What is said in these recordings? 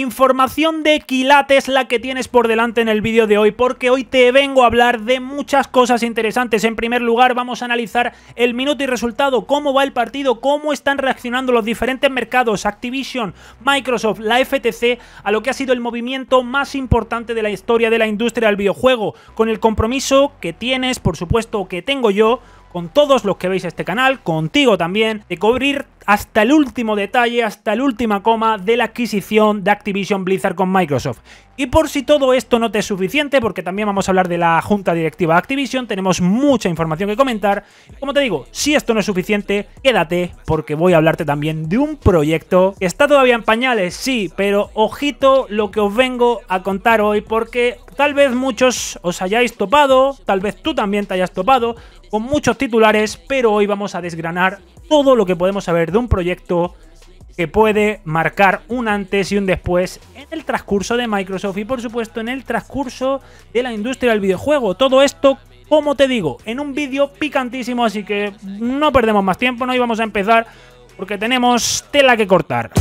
Información de quilates la que tienes por delante en el vídeo de hoy porque hoy te vengo a hablar de muchas cosas interesantes. En primer lugar vamos a analizar el minuto y resultado, cómo va el partido, cómo están reaccionando los diferentes mercados, Activision, Microsoft, la FTC, a lo que ha sido el movimiento más importante de la historia de la industria del videojuego, con el compromiso que tienes, por supuesto que tengo yo, con todos los que veis este canal, contigo también, de cubrir hasta el último detalle, hasta la última coma de la adquisición de Activision Blizzard con Microsoft. Y por si todo esto no te es suficiente, porque también vamos a hablar de la junta directiva Activision, tenemos mucha información que comentar. Como te digo, si esto no es suficiente, quédate, porque voy a hablarte también de un proyecto que está todavía en pañales, sí, pero ojito lo que os vengo a contar hoy, porque tal vez muchos os hayáis topado, tal vez tú también te hayas topado, con muchos titulares, pero hoy vamos a desgranar todo lo que podemos saber de un proyecto que puede marcar un antes y un después en el transcurso de Microsoft y por supuesto en el transcurso de la industria del videojuego. Todo esto, como te digo, en un vídeo picantísimo, así que no perdemos más tiempo, no íbamos a empezar porque tenemos tela que cortar.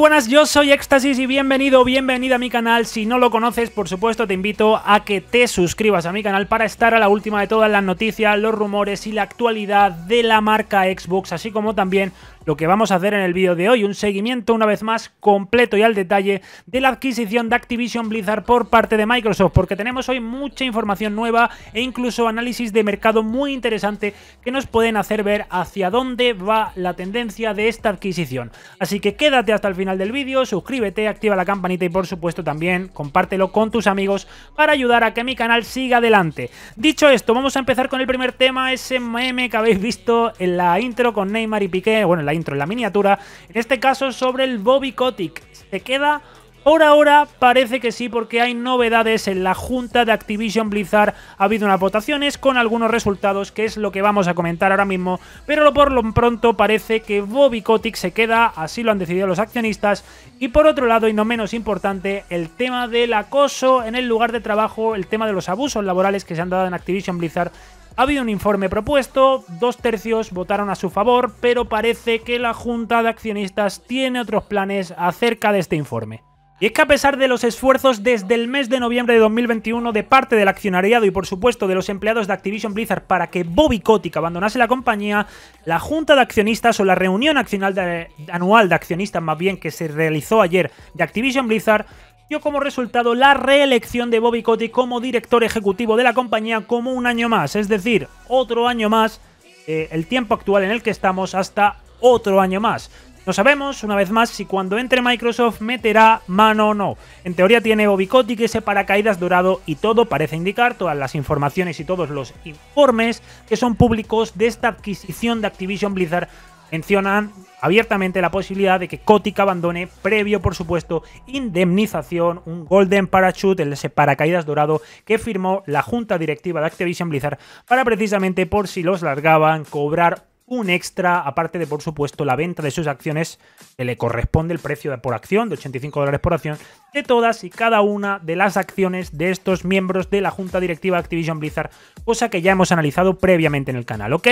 buenas, yo soy Éxtasis y bienvenido, bienvenida a mi canal. Si no lo conoces, por supuesto, te invito a que te suscribas a mi canal para estar a la última de todas las noticias, los rumores y la actualidad de la marca Xbox, así como también lo que vamos a hacer en el vídeo de hoy, un seguimiento una vez más completo y al detalle de la adquisición de Activision Blizzard por parte de Microsoft, porque tenemos hoy mucha información nueva e incluso análisis de mercado muy interesante que nos pueden hacer ver hacia dónde va la tendencia de esta adquisición. Así que quédate hasta el final del vídeo, suscríbete, activa la campanita y por supuesto también compártelo con tus amigos para ayudar a que mi canal siga adelante. Dicho esto, vamos a empezar con el primer tema, ese meme que habéis visto en la intro con Neymar y Piqué, bueno, en intro, en la miniatura. En este caso sobre el Bobby Kotick. Se queda por ahora parece que sí porque hay novedades en la junta de Activision Blizzard. Ha habido unas votaciones con algunos resultados que es lo que vamos a comentar ahora mismo. Pero por lo pronto parece que Bobby Kotick se queda, así lo han decidido los accionistas. Y por otro lado y no menos importante, el tema del acoso en el lugar de trabajo, el tema de los abusos laborales que se han dado en Activision Blizzard ha habido un informe propuesto, dos tercios votaron a su favor, pero parece que la Junta de Accionistas tiene otros planes acerca de este informe. Y es que a pesar de los esfuerzos desde el mes de noviembre de 2021 de parte del accionariado y por supuesto de los empleados de Activision Blizzard para que Bobby Kotick abandonase la compañía, la junta de accionistas o la reunión anual de accionistas más bien que se realizó ayer de Activision Blizzard dio como resultado la reelección de Bobby Kotick como director ejecutivo de la compañía como un año más, es decir, otro año más, eh, el tiempo actual en el que estamos hasta otro año más. No sabemos, una vez más, si cuando entre Microsoft meterá mano o no. En teoría tiene Bobby que ese paracaídas dorado y todo parece indicar, todas las informaciones y todos los informes que son públicos de esta adquisición de Activision Blizzard mencionan abiertamente la posibilidad de que Kotick abandone, previo por supuesto, indemnización, un Golden Parachute, el ese paracaídas dorado que firmó la junta directiva de Activision Blizzard para precisamente por si los largaban cobrar un extra, aparte de, por supuesto, la venta de sus acciones, que le corresponde el precio por acción, de 85 dólares por acción, de todas y cada una de las acciones de estos miembros de la Junta Directiva Activision Blizzard, cosa que ya hemos analizado previamente en el canal, ¿ok?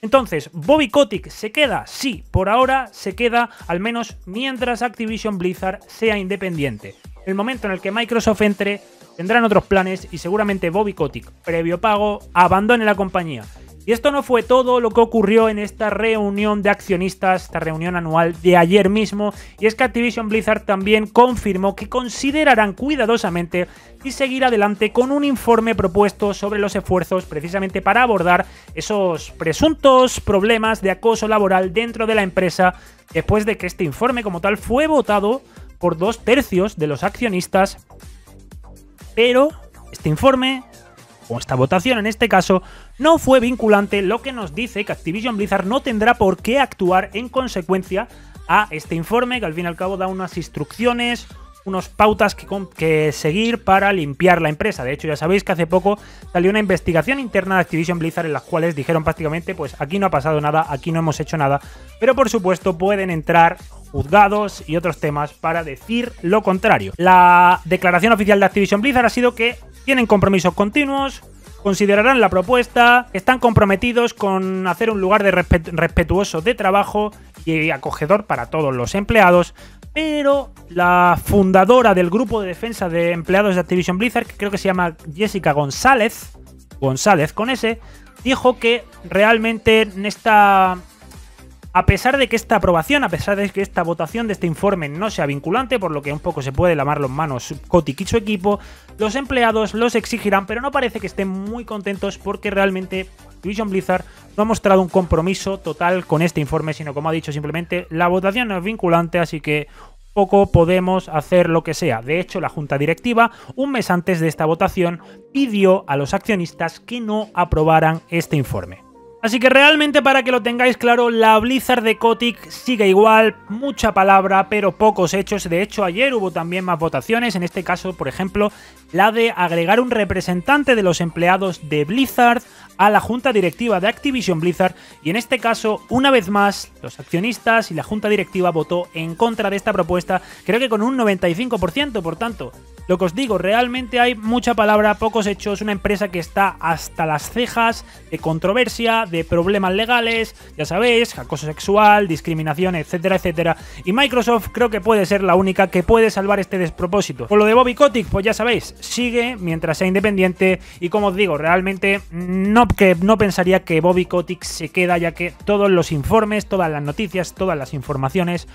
Entonces, Bobby Kotick se queda, sí, por ahora se queda, al menos mientras Activision Blizzard sea independiente. El momento en el que Microsoft entre, tendrán otros planes y seguramente Bobby Kotick, previo pago, abandone la compañía. Y esto no fue todo lo que ocurrió en esta reunión de accionistas, esta reunión anual de ayer mismo, y es que Activision Blizzard también confirmó que considerarán cuidadosamente y seguir adelante con un informe propuesto sobre los esfuerzos precisamente para abordar esos presuntos problemas de acoso laboral dentro de la empresa, después de que este informe como tal fue votado por dos tercios de los accionistas, pero este informe o esta votación en este caso, no fue vinculante, lo que nos dice que Activision Blizzard no tendrá por qué actuar en consecuencia a este informe, que al fin y al cabo da unas instrucciones, unos pautas que, que, seguir para limpiar la empresa. De hecho, ya sabéis que hace poco salió una investigación interna de Activision Blizzard en las cuales dijeron prácticamente, pues aquí no ha pasado nada, aquí no hemos hecho nada, pero por supuesto pueden entrar juzgados y otros temas para decir lo contrario. La declaración oficial de Activision Blizzard ha sido que tienen compromisos continuos, considerarán la propuesta, están comprometidos con hacer un lugar de respetuoso de trabajo y acogedor para todos los empleados, pero la fundadora del grupo de defensa de empleados de Activision Blizzard, que creo que se llama Jessica González, González con S, dijo que realmente en esta a pesar de que esta aprobación, a pesar de que esta votación de este informe no sea vinculante, por lo que un poco se puede lavar los manos Kotick y su equipo, los empleados los exigirán, pero no parece que estén muy contentos porque realmente Vision Blizzard no ha mostrado un compromiso total con este informe, sino como ha dicho simplemente, la votación no es vinculante, así que poco podemos hacer lo que sea. De hecho, la junta directiva, un mes antes de esta votación, pidió a los accionistas que no aprobaran este informe. Así que realmente para que lo tengáis claro, la Blizzard de Kotick sigue igual, mucha palabra, pero pocos hechos. De hecho, ayer hubo también más votaciones, en este caso, por ejemplo, la de agregar un representante de los empleados de Blizzard a la junta directiva de Activision Blizzard y en este caso, una vez más, los accionistas y la junta directiva votó en contra de esta propuesta, creo que con un 95%, por tanto, lo que os digo, realmente hay mucha palabra, pocos hechos, una empresa que está hasta las cejas de controversia, de problemas legales, ya sabéis, acoso sexual, discriminación, etcétera, etcétera. Y Microsoft creo que puede ser la única que puede salvar este despropósito. Por lo de Bobby Kotick, pues ya sabéis, sigue mientras sea independiente y como os digo, realmente no que no pensaría que Bobby Kotick se queda, ya que todos los informes, todas las noticias, todas las informaciones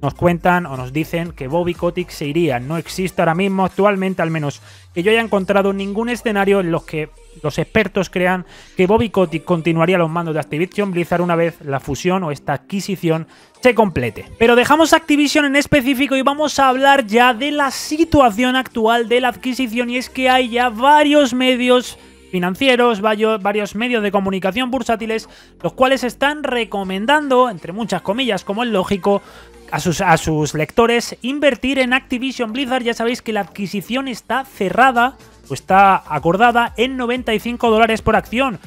nos cuentan o nos dicen que Bobby Kotick se iría. No existe ahora mismo, actualmente al menos, que yo haya encontrado ningún escenario en los que los expertos crean que Bobby Kotick continuaría los mandos de Activision Blizzard una vez la fusión o esta adquisición se complete. Pero dejamos Activision en específico y vamos a hablar ya de la situación actual de la adquisición y es que hay ya varios medios financieros, varios medios de comunicación bursátiles, los cuales están recomendando, entre muchas comillas, como es lógico, a sus, a sus lectores invertir en Activision Blizzard. Ya sabéis que la adquisición está cerrada o está acordada en 95 dólares por acción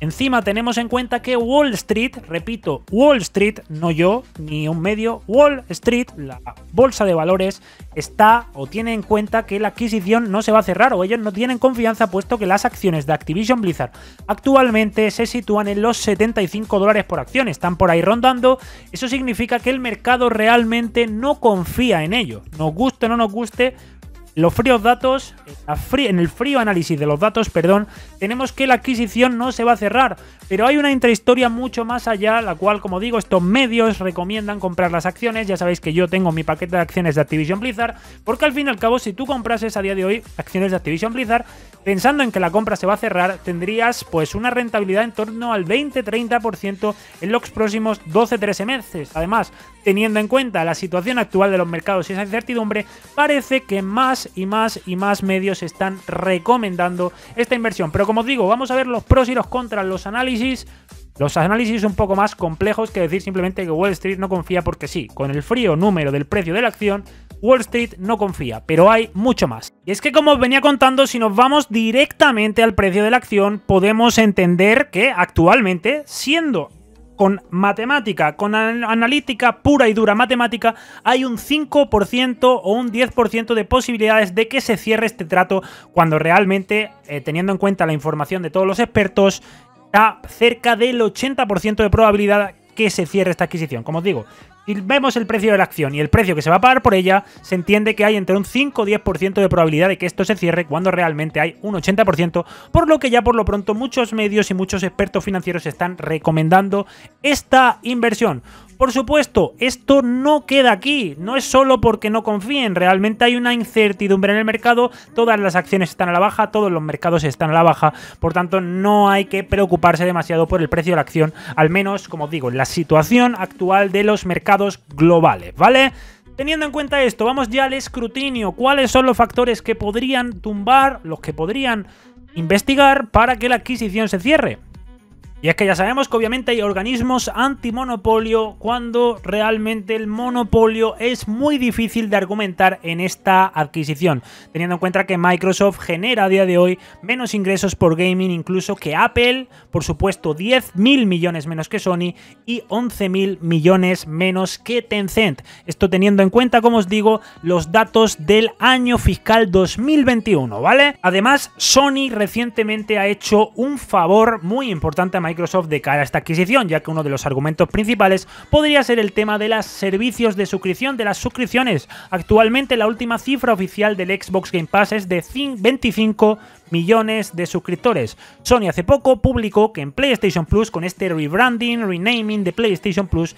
Encima tenemos en cuenta que Wall Street, repito, Wall Street, no yo, ni un medio, Wall Street, la bolsa de valores, está o tiene en cuenta que la adquisición no se va a cerrar o ellos no tienen confianza puesto que las acciones de Activision Blizzard actualmente se sitúan en los 75 dólares por acción, están por ahí rondando, eso significa que el mercado realmente no confía en ello, nos guste o no nos guste, los fríos datos, en el frío análisis de los datos, perdón, tenemos que la adquisición no se va a cerrar, pero hay una intrahistoria mucho más allá, la cual, como digo, estos medios recomiendan comprar las acciones, ya sabéis que yo tengo mi paquete de acciones de Activision Blizzard, porque al fin y al cabo, si tú comprases a día de hoy acciones de Activision Blizzard, pensando en que la compra se va a cerrar, tendrías pues una rentabilidad en torno al 20-30% en los próximos 12-13 meses. Además, Teniendo en cuenta la situación actual de los mercados y esa incertidumbre, parece que más y más y más medios están recomendando esta inversión. Pero como os digo, vamos a ver los pros y los contras, los análisis los análisis un poco más complejos que decir simplemente que Wall Street no confía porque sí, con el frío número del precio de la acción, Wall Street no confía, pero hay mucho más. Y es que como os venía contando, si nos vamos directamente al precio de la acción, podemos entender que actualmente, siendo con matemática, con analítica pura y dura matemática, hay un 5% o un 10% de posibilidades de que se cierre este trato cuando realmente, eh, teniendo en cuenta la información de todos los expertos, está cerca del 80% de probabilidad que se cierre esta adquisición. Como os digo, si vemos el precio de la acción y el precio que se va a pagar por ella, se entiende que hay entre un 5 o 10% de probabilidad de que esto se cierre cuando realmente hay un 80%, por lo que ya por lo pronto muchos medios y muchos expertos financieros están recomendando esta inversión. Por supuesto, esto no queda aquí, no es solo porque no confíen, realmente hay una incertidumbre en el mercado, todas las acciones están a la baja, todos los mercados están a la baja, por tanto no hay que preocuparse demasiado por el precio de la acción, al menos, como digo, la situación actual de los mercados globales, ¿vale? Teniendo en cuenta esto, vamos ya al escrutinio. ¿Cuáles son los factores que podrían tumbar, los que podrían investigar para que la adquisición se cierre? Y es que ya sabemos que obviamente hay organismos antimonopolio cuando realmente el monopolio es muy difícil de argumentar en esta adquisición, teniendo en cuenta que Microsoft genera a día de hoy menos ingresos por gaming incluso que Apple, por supuesto 10.000 millones menos que Sony y 11.000 millones menos que Tencent. Esto teniendo en cuenta, como os digo, los datos del año fiscal 2021, ¿vale? Además, Sony recientemente ha hecho un favor muy importante a Microsoft de cara a esta adquisición, ya que uno de los argumentos principales podría ser el tema de los servicios de suscripción, de las suscripciones. Actualmente la última cifra oficial del Xbox Game Pass es de 25 millones de suscriptores. Sony hace poco publicó que en PlayStation Plus, con este rebranding, renaming de PlayStation Plus,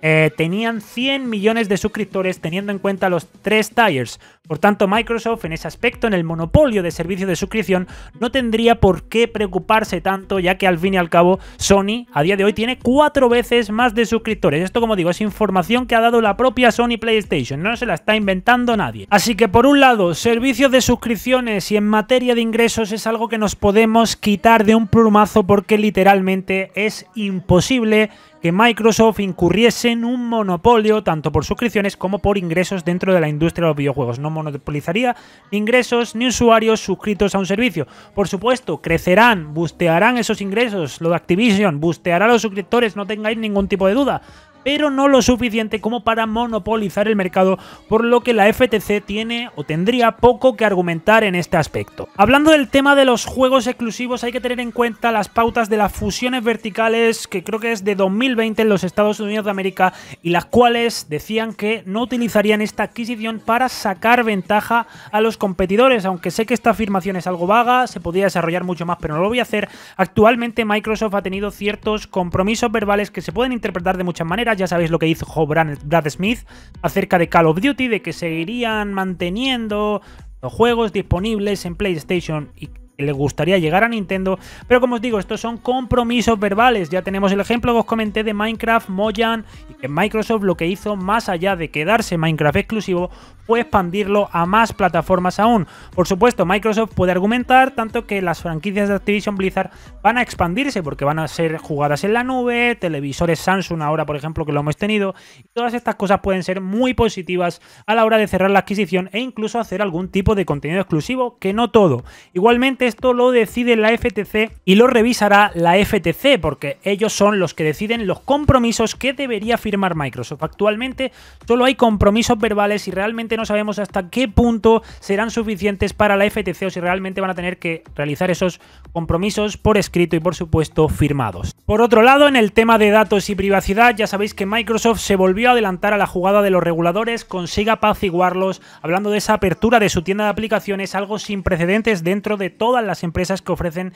eh, tenían 100 millones de suscriptores teniendo en cuenta los tres tires. Por tanto, Microsoft en ese aspecto, en el monopolio de servicio de suscripción, no tendría por qué preocuparse tanto, ya que al fin y al cabo Sony a día de hoy tiene cuatro veces más de suscriptores. Esto, como digo, es información que ha dado la propia Sony PlayStation, no se la está inventando nadie. Así que, por un lado, servicios de suscripciones y en materia de ingresos es algo que nos podemos quitar de un plumazo porque literalmente es imposible que Microsoft incurriese en un monopolio tanto por suscripciones como por ingresos dentro de la industria de los videojuegos. No monopolizaría ingresos ni usuarios suscritos a un servicio. Por supuesto, crecerán, bustearán esos ingresos. Lo de Activision, busteará a los suscriptores, no tengáis ningún tipo de duda pero no lo suficiente como para monopolizar el mercado, por lo que la FTC tiene o tendría poco que argumentar en este aspecto. Hablando del tema de los juegos exclusivos, hay que tener en cuenta las pautas de las fusiones verticales que creo que es de 2020 en los Estados Unidos de América y las cuales decían que no utilizarían esta adquisición para sacar ventaja a los competidores, aunque sé que esta afirmación es algo vaga, se podría desarrollar mucho más, pero no lo voy a hacer. Actualmente Microsoft ha tenido ciertos compromisos verbales que se pueden interpretar de muchas maneras ya sabéis lo que hizo Brad Smith acerca de Call of Duty, de que seguirían manteniendo los juegos disponibles en PlayStation y le gustaría llegar a Nintendo, pero como os digo, estos son compromisos verbales. Ya tenemos el ejemplo que os comenté de Minecraft, Mojang, y que Microsoft lo que hizo más allá de quedarse Minecraft exclusivo fue expandirlo a más plataformas aún. Por supuesto, Microsoft puede argumentar tanto que las franquicias de Activision Blizzard van a expandirse porque van a ser jugadas en la nube, televisores Samsung ahora, por ejemplo, que lo hemos tenido, y todas estas cosas pueden ser muy positivas a la hora de cerrar la adquisición e incluso hacer algún tipo de contenido exclusivo, que no todo. Igualmente, esto lo decide la FTC y lo revisará la FTC, porque ellos son los que deciden los compromisos que debería firmar Microsoft. Actualmente solo hay compromisos verbales y realmente no sabemos hasta qué punto serán suficientes para la FTC o si realmente van a tener que realizar esos compromisos por escrito y por supuesto firmados. Por otro lado, en el tema de datos y privacidad, ya sabéis que Microsoft se volvió a adelantar a la jugada de los reguladores, consigue apaciguarlos, hablando de esa apertura de su tienda de aplicaciones, algo sin precedentes dentro de toda las empresas que ofrecen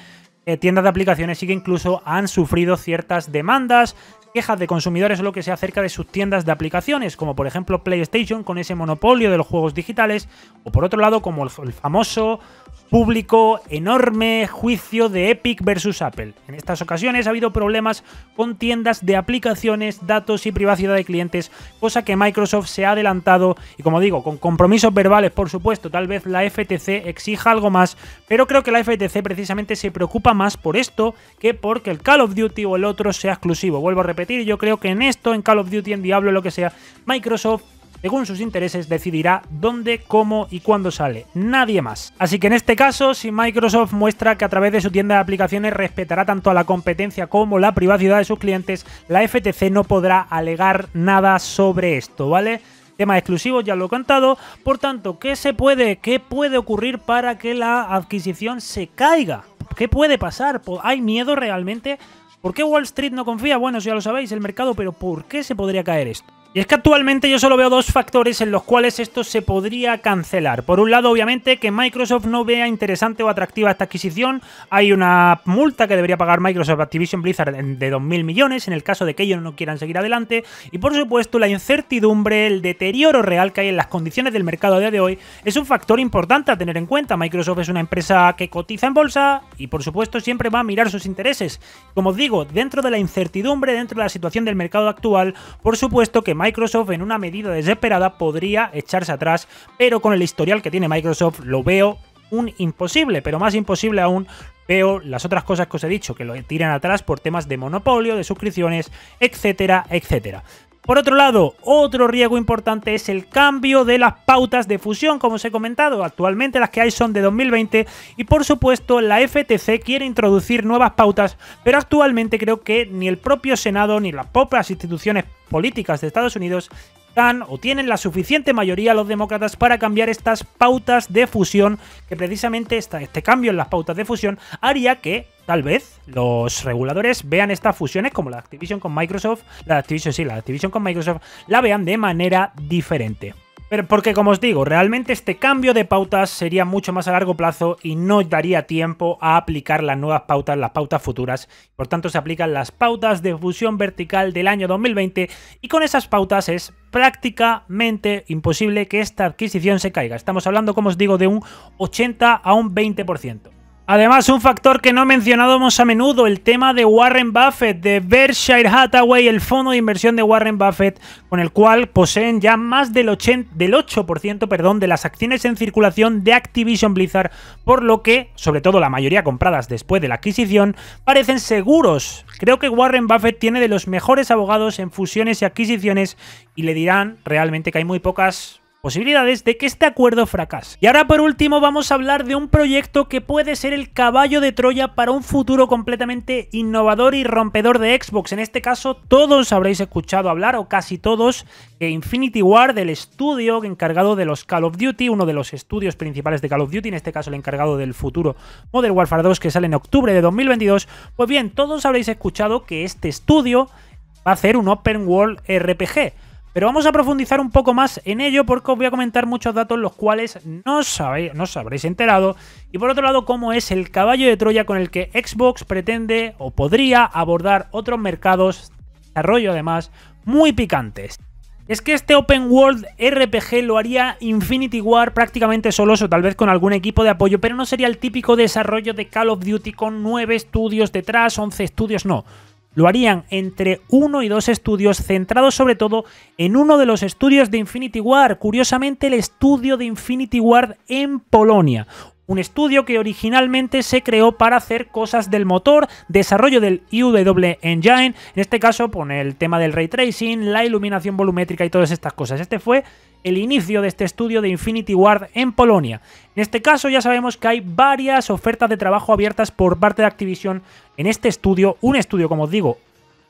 eh, tiendas de aplicaciones y que incluso han sufrido ciertas demandas Quejas de consumidores o lo que sea acerca de sus tiendas de aplicaciones, como por ejemplo PlayStation con ese monopolio de los juegos digitales, o por otro lado como el, famoso público enorme juicio de Epic versus Apple. En estas ocasiones ha habido problemas con tiendas de aplicaciones, datos y privacidad de clientes, cosa que Microsoft se ha adelantado y como digo, con compromisos verbales por supuesto, tal vez la FTC exija algo más, pero creo que la FTC precisamente se preocupa más por esto que porque el Call of Duty o el otro sea exclusivo. Vuelvo a repetir yo creo que en esto, en Call of Duty, en Diablo, lo que sea, Microsoft según sus intereses, decidirá dónde, cómo y cuándo sale. Nadie más. Así que en este caso, si Microsoft muestra que a través de su tienda de aplicaciones respetará tanto a la competencia como la privacidad de sus clientes, la FTC no podrá alegar nada sobre esto, ¿vale? tema exclusivo ya lo he contado. Por tanto, ¿qué se puede, qué puede ocurrir para que la adquisición se caiga? ¿Qué puede pasar? Pues, ¿Hay miedo realmente ¿Por qué Wall Street no confía? Bueno, si ya lo sabéis, el mercado, pero ¿por qué se podría caer esto? Y es que actualmente yo solo veo dos factores en los cuales esto se podría cancelar. Por un lado, obviamente, que Microsoft no vea interesante o atractiva esta adquisición. Hay una multa que debería pagar Microsoft Activision Blizzard de 2.000 millones en el caso de que ellos no quieran seguir adelante. Y por supuesto, la incertidumbre, el deterioro real que hay en las condiciones del mercado a día de hoy es un factor importante a tener en cuenta. Microsoft es una empresa que cotiza en bolsa y por supuesto siempre va a mirar sus intereses. Como os digo, dentro de la incertidumbre, dentro de la situación del mercado actual, por supuesto que Microsoft en una medida desesperada podría echarse atrás, pero con el historial que tiene Microsoft lo veo un imposible, pero más imposible aún veo las otras cosas que os he dicho, que lo tiran atrás por temas de monopolio, de suscripciones, etcétera, etcétera. Por otro lado, otro riesgo importante es el cambio de las pautas de fusión, como os he comentado. Actualmente las que hay son de 2020 y por supuesto la FTC quiere introducir nuevas pautas, pero actualmente creo que ni el propio Senado ni las propias instituciones políticas de Estados Unidos o tienen la suficiente mayoría los demócratas para cambiar estas pautas de fusión, que precisamente esta, este cambio en las pautas de fusión haría que tal vez los reguladores vean estas fusiones como la Activision con Microsoft, la Activision sí, la Activision con Microsoft, la vean de manera diferente. Pero porque, como os digo, realmente este cambio de pautas sería mucho más a largo plazo y no daría tiempo a aplicar las nuevas pautas, las pautas futuras. Por tanto, se aplican las pautas de fusión vertical del año 2020 y con esas pautas es prácticamente imposible que esta adquisición se caiga. Estamos hablando, como os digo, de un 80 a un 20%. Además, un factor que no mencionábamos a menudo, el tema de Warren Buffett, de Berkshire Hathaway, el fondo de inversión de Warren Buffett, con el cual poseen ya más del, del 8% perdón, de las acciones en circulación de Activision Blizzard, por lo que, sobre todo la mayoría compradas después de la adquisición, parecen seguros. Creo que Warren Buffett tiene de los mejores abogados en fusiones y adquisiciones y le dirán realmente que hay muy pocas posibilidades de que este acuerdo fracase. Y ahora por último vamos a hablar de un proyecto que puede ser el caballo de Troya para un futuro completamente innovador y rompedor de Xbox. En este caso todos habréis escuchado hablar, o casi todos, que Infinity War, del estudio encargado de los Call of Duty, uno de los estudios principales de Call of Duty, en este caso el encargado del futuro Modern Warfare 2 que sale en octubre de 2022. Pues bien, todos habréis escuchado que este estudio va a hacer un Open World RPG pero vamos a profundizar un poco más en ello porque os voy a comentar muchos datos los cuales no, sabéis, os habréis enterado. Y por otro lado, cómo es el caballo de Troya con el que Xbox pretende o podría abordar otros mercados, desarrollo además, muy picantes. Es que este Open World RPG lo haría Infinity War prácticamente solos o tal vez con algún equipo de apoyo, pero no sería el típico desarrollo de Call of Duty con 9 estudios detrás, 11 estudios, no. Lo harían entre uno y dos estudios centrados sobre todo en uno de los estudios de Infinity Ward. curiosamente el estudio de Infinity Ward en Polonia, un estudio que originalmente se creó para hacer cosas del motor, desarrollo del UW Engine, en este caso pone el tema del ray tracing, la iluminación volumétrica y todas estas cosas. Este fue el inicio de este estudio de Infinity Ward en Polonia. En este caso ya sabemos que hay varias ofertas de trabajo abiertas por parte de Activision en este estudio, un estudio, como os digo,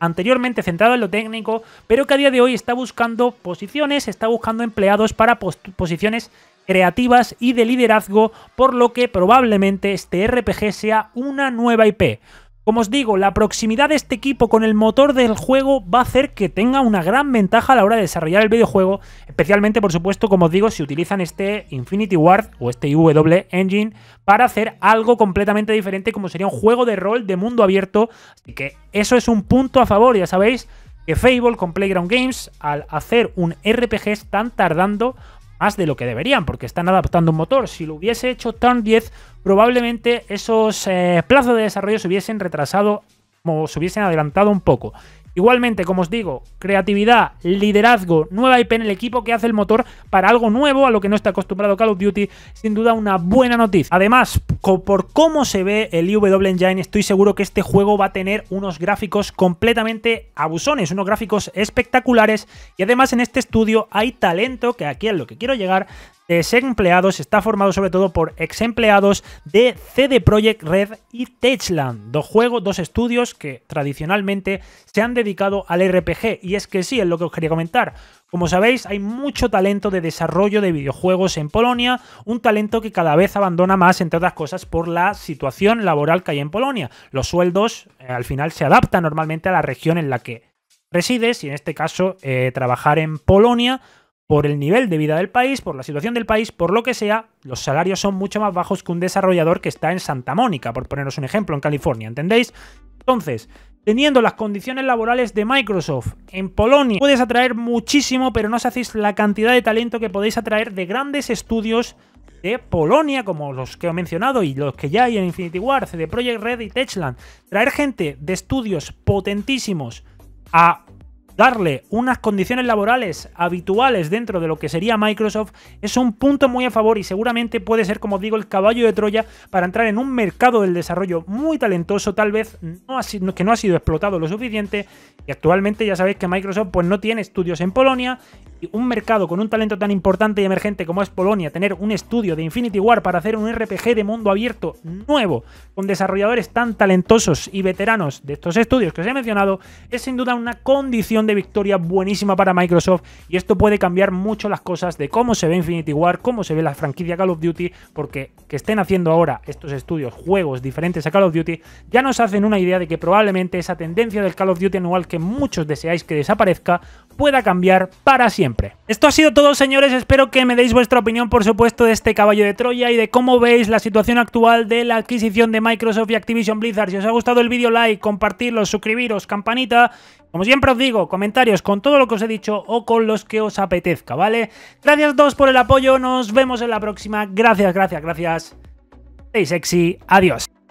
anteriormente centrado en lo técnico, pero que a día de hoy está buscando posiciones, está buscando empleados para posiciones creativas y de liderazgo, por lo que probablemente este RPG sea una nueva IP. Como os digo, la proximidad de este equipo con el motor del juego va a hacer que tenga una gran ventaja a la hora de desarrollar el videojuego, especialmente, por supuesto, como os digo, si utilizan este Infinity Ward o este IW Engine para hacer algo completamente diferente como sería un juego de rol de mundo abierto. Así que eso es un punto a favor, ya sabéis, que Fable con Playground Games, al hacer un RPG, están tardando más de lo que deberían, porque están adaptando un motor. Si lo hubiese hecho tan 10, probablemente esos eh, plazos de desarrollo se hubiesen retrasado o se hubiesen adelantado un poco. Igualmente, como os digo, creatividad, liderazgo, nueva IP en el equipo que hace el motor para algo nuevo a lo que no está acostumbrado Call of Duty, sin duda una buena noticia. Además, por cómo se ve el IW Engine, estoy seguro que este juego va a tener unos gráficos completamente abusones, unos gráficos espectaculares y además en este estudio hay talento, que aquí es lo que quiero llegar, ex empleados está formado sobre todo por ex empleados de CD Projekt Red y Techland, dos juegos, dos estudios que tradicionalmente se han dedicado al RPG. Y es que sí, es lo que os quería comentar. Como sabéis, hay mucho talento de desarrollo de videojuegos en Polonia, un talento que cada vez abandona más, entre otras cosas, por la situación laboral que hay en Polonia. Los sueldos eh, al final se adaptan normalmente a la región en la que resides y en este caso eh, trabajar en Polonia por el nivel de vida del país, por la situación del país, por lo que sea, los salarios son mucho más bajos que un desarrollador que está en Santa Mónica, por poneros un ejemplo, en California, ¿entendéis? Entonces, teniendo las condiciones laborales de Microsoft en Polonia, puedes atraer muchísimo, pero no os hacéis la cantidad de talento que podéis atraer de grandes estudios de Polonia, como los que he mencionado y los que ya hay en Infinity War, CD Project Red y Techland. Traer gente de estudios potentísimos a darle unas condiciones laborales habituales dentro de lo que sería Microsoft es un punto muy a favor y seguramente puede ser, como digo, el caballo de Troya para entrar en un mercado del desarrollo muy talentoso, tal vez que no ha sido explotado lo suficiente. Y actualmente ya sabéis que Microsoft pues, no tiene estudios en Polonia y un mercado con un talento tan importante y emergente como es Polonia, tener un estudio de Infinity War para hacer un RPG de mundo abierto nuevo con desarrolladores tan talentosos y veteranos de estos estudios que os he mencionado es sin duda una condición de victoria buenísima para Microsoft y esto puede cambiar mucho las cosas de cómo se ve Infinity War, cómo se ve la franquicia Call of Duty, porque que estén haciendo ahora estos estudios juegos diferentes a Call of Duty, ya nos hacen una idea de que probablemente esa tendencia del Call of Duty anual que muchos deseáis que desaparezca pueda cambiar para siempre. Esto ha sido todo señores, espero que me deis vuestra opinión por supuesto de este caballo de Troya y de cómo veis la situación actual de la adquisición de Microsoft y Activision Blizzard. Si os ha gustado el vídeo, like, compartirlo, suscribiros, campanita como siempre os digo, comentarios con todo lo que os he dicho o con los que os apetezca, ¿vale? Gracias todos por el apoyo, nos vemos en la próxima. Gracias, gracias, gracias. Stay sexy, adiós.